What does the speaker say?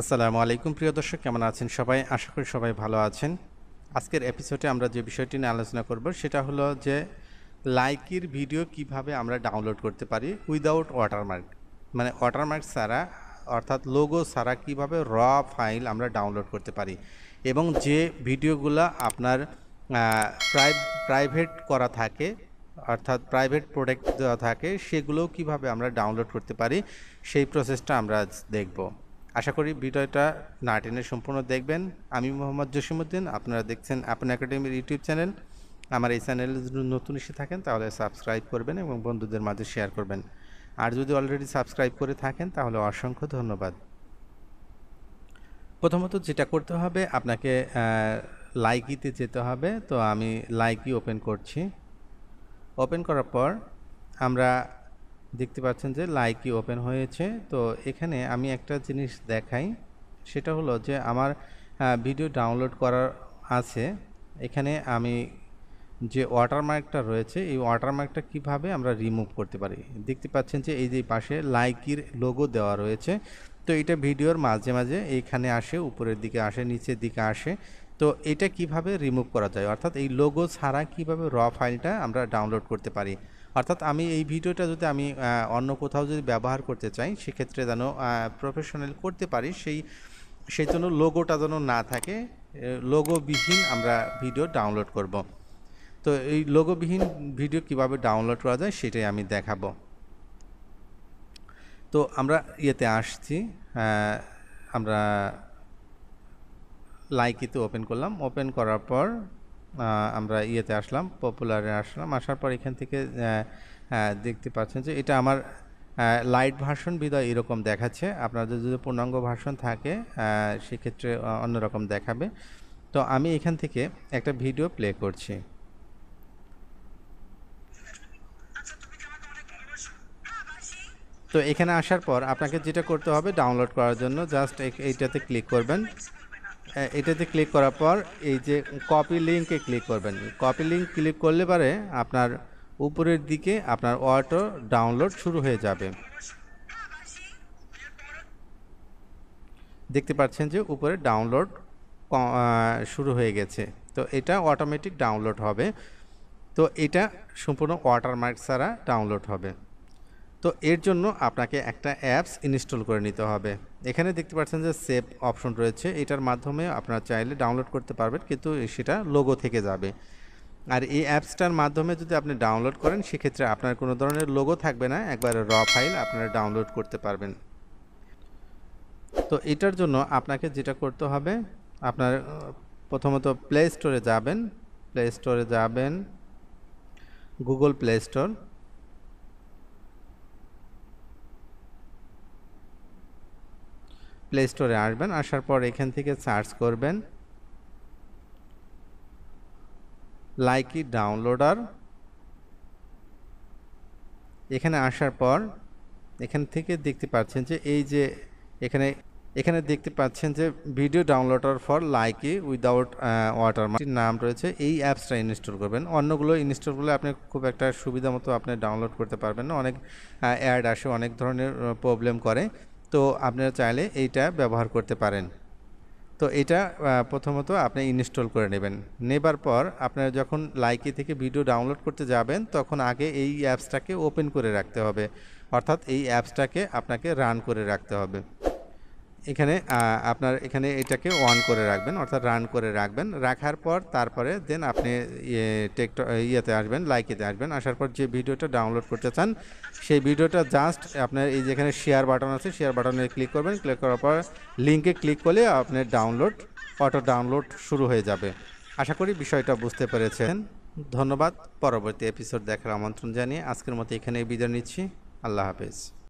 আসসালামু আলাইকুম প্রিয় দর্শক কেমন আছেন সবাই আশা করি সবাই ভালো আছেন আজকের এপিসোডে আমরা যে বিষয়টি নিয়ে আলোচনা করব সেটা হলো যে লাইকির ভিডিও কিভাবে আমরা ডাউনলোড করতে পারি উইদাউট ওয়াটারমার্ক মানে ওয়াটারমার্ক ছাড়া অর্থাৎ লোগো ছাড়া কিভাবে র ফাইল আমরা ডাউনলোড করতে পারি এবং যে ভিডিওগুলো আপনার প্রাইভেট করা থাকে অর্থাৎ প্রাইভেট প্রোডাক্ট দেওয়া থাকে সেগুলোও কিভাবে আমরা ডাউনলোড করতে পারি সেই প্রসেসটা আমরা দেখব আশা করি ভিডিওটা না টেনে সম্পূর্ণ দেখবেন আমি মোহাম্মদ জসিমুদ্দিন আপনারা দেখছেন আপন একাডেমির ইউটিউব চ্যানেল আমার এই চ্যানেলে যদি নতুন এসে থাকেন তাহলে সাবস্ক্রাইব করবেন এবং বন্ধুদের মাঝে শেয়ার করবেন আর যদি অলরেডি সাবস্ক্রাইব করে থাকেন তাহলে অসংখ্য ধন্যবাদ প্রথমত যেটা করতে হবে আপনাকে লাইকিতে যেতে হবে তো আমি লাইকি ওপেন করছি ওপেন করার পর আমরা দেখতে পাচ্ছেন যে লাইকি ওপেন হয়েছে তো এখানে আমি একটা জিনিস দেখাই সেটা হলো যে আমার ভিডিও ডাউনলোড করার আছে এখানে আমি যে ওয়াটারমার্কটা রয়েছে এই ওয়াটারমার্কটা কিভাবে আমরা রিমুভ করতে পারি দেখতে পাচ্ছেন যে এই যে পাশে লাইকির লোগো দেওয়া রয়েছে তো এটা ভিডিওর মাঝে মাঝে এইখানে আসে উপরের দিকে আসে নিচের দিকে আসে তো এটা কিভাবে রিমুভ করা যায় অর্থাৎ এই লোগো ছাড়া কিভাবে র ফাইলটা আমরা ডাউনলোড করতে পারি অর্থাৎ আমি এই ভিডিওটা যদি আমি অন্য কোথাও যদি ব্যবহার করতে চাই সেক্ষেত্রে যেন প্রফেশনাল করতে পারি সেই সেই জন্য লোগোটা যেন না থাকে লোগোবিহীন আমরা ভিডিও ডাউনলোড করব। তো এই লোগোবিহীন ভিডিও কিভাবে ডাউনলোড করা যায় সেটাই আমি দেখাবো তো আমরা ইয়েতে আসছি আমরা লাইকিতে ওপেন করলাম ওপেন করার পর আমরা ইয়েতে আসলাম পপুলারে আসলাম আসার পর এখান থেকে দেখতে পাচ্ছেন যে এটা আমার লাইট ভার্সন বিদয় এরকম দেখাচ্ছে আপনাদের যদি পূর্ণাঙ্গ ভার্সন থাকে সেক্ষেত্রে অন্যরকম দেখাবে তো আমি এখান থেকে একটা ভিডিও প্লে করছি তো এখানে আসার পর আপনাকে যেটা করতে হবে ডাউনলোড করার জন্য জাস্ট এইটাতে ক্লিক করবেন হ্যাঁ, এটাতে ক্লিক করার পর এই যে কপি লিঙ্কে ক্লিক করবেন কপি লিঙ্ক ক্লিক করলে পরে আপনার উপরের দিকে আপনার অটো ডাউনলোড শুরু হয়ে যাবে দেখতে পাচ্ছেন যে উপরে ডাউনলোড শুরু হয়ে গেছে তো এটা অটোমেটিক ডাউনলোড হবে তো এটা সম্পূর্ণ ওয়াটারমার্ক ছাড়া ডাউনলোড হবে তো এর জন্য আপনাকে একটা অ্যাপস ইনস্টল করে নিতে হবে এখানে দেখতে পাচ্ছেন যে সেভ অপশন রয়েছে এটার মাধ্যমে আপনারা চাইলে ডাউনলোড করতে পারবেন কিন্তু সেটা লোগো থেকে যাবে আর এই অ্যাপসটার মাধ্যমে যদি আপনি ডাউনলোড করেন সেক্ষেত্রে আপনার কোনো ধরনের লোগো থাকবে না একবারে র ফাইল আপনারা ডাউনলোড করতে পারবেন তো এটার জন্য আপনাকে যেটা করতে হবে আপনার প্রথমত প্লে স্টোরে যাবেন প্লে স্টোরে যাবেন গুগল প্লে স্টোর প্লে স্টোরে আসবেন আসার পর এখান থেকে সার্চ করবেন লাইকি ডাউনলোডার এখানে আসার পর এখান থেকে দেখতে পাচ্ছেন যে এই যে এখানে এখানে দেখতে পাচ্ছেন যে video downloader for Likee without water মার্কের নাম রয়েছে এই অ্যাপসটা ইনস্টল করবেন অন্যগুলো ইনস্টল করলে আপনি খুব একটা সুবিধা মতো আপনি ডাউনলোড করতে পারবেন না অনেক অ্যাড আসে অনেক ধরনের প্রবলেম করে তো আপনারা চাইলে এইটা ব্যবহার করতে পারেন তো এটা প্রথমত আপনি ইনস্টল করে নেবেন নেবার পর আপনারা যখন লাইকি থেকে ভিডিও ডাউনলোড করতে যাবেন তখন আগে এই অ্যাপসটাকে ওপেন করে রাখতে হবে অর্থাৎ এই অ্যাপসটাকে আপনাকে রান করে রাখতে হবে এখানে আপনার এখানে এটাকে অন করে রাখবেন অর্থাৎ রান করে রাখবেন রাখার পর তারপরে দেন আপনি ইয়ে, টেকট ইয়েতে আসবেন লাইকেতে আসবেন আসার পর যে ভিডিওটা ডাউনলোড করতে চান সেই ভিডিওটা জাস্ট আপনার এই যেখানে শেয়ার বাটন আছে শেয়ার বাটনে ক্লিক করবেন ক্লিক করার পর লিঙ্কে ক্লিক করলে আপনার ডাউনলোড অটো ডাউনলোড শুরু হয়ে যাবে আশা করি বিষয়টা বুঝতে পেরেছেন ধন্যবাদ পরবর্তী এপিসোড দেখার আমন্ত্রণ জানিয়ে আজকের মতো এখানে বিদায় নিচ্ছি আল্লাহ হাফেজ